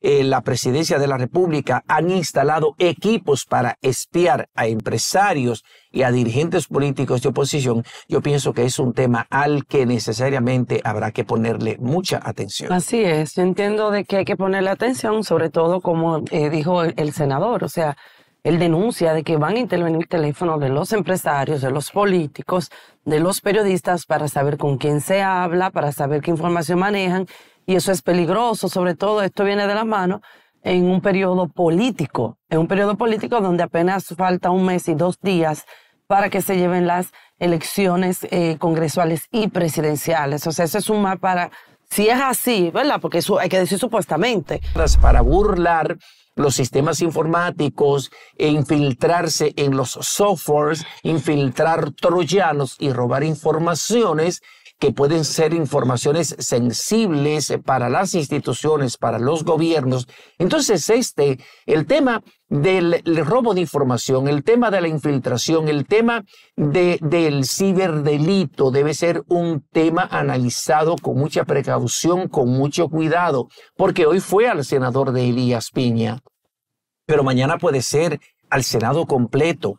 Eh, la presidencia de la República han instalado equipos para espiar a empresarios y a dirigentes políticos de oposición, yo pienso que es un tema al que necesariamente habrá que ponerle mucha atención. Así es, yo entiendo de que hay que ponerle atención, sobre todo como eh, dijo el, el senador, o sea, él denuncia de que van a intervenir teléfonos de los empresarios, de los políticos, de los periodistas para saber con quién se habla, para saber qué información manejan y eso es peligroso, sobre todo esto viene de la mano en un periodo político, en un periodo político donde apenas falta un mes y dos días para que se lleven las elecciones eh, congresuales y presidenciales. O sea, eso es un mapa, para, si es así, ¿verdad? Porque eso hay que decir supuestamente. Para burlar los sistemas informáticos e infiltrarse en los softwares, infiltrar troyanos y robar informaciones que pueden ser informaciones sensibles para las instituciones, para los gobiernos. Entonces, este, el tema del robo de información, el tema de la infiltración, el tema del ciberdelito debe ser un tema analizado con mucha precaución, con mucho cuidado, porque hoy fue al senador de Elías Piña, pero mañana puede ser al Senado completo,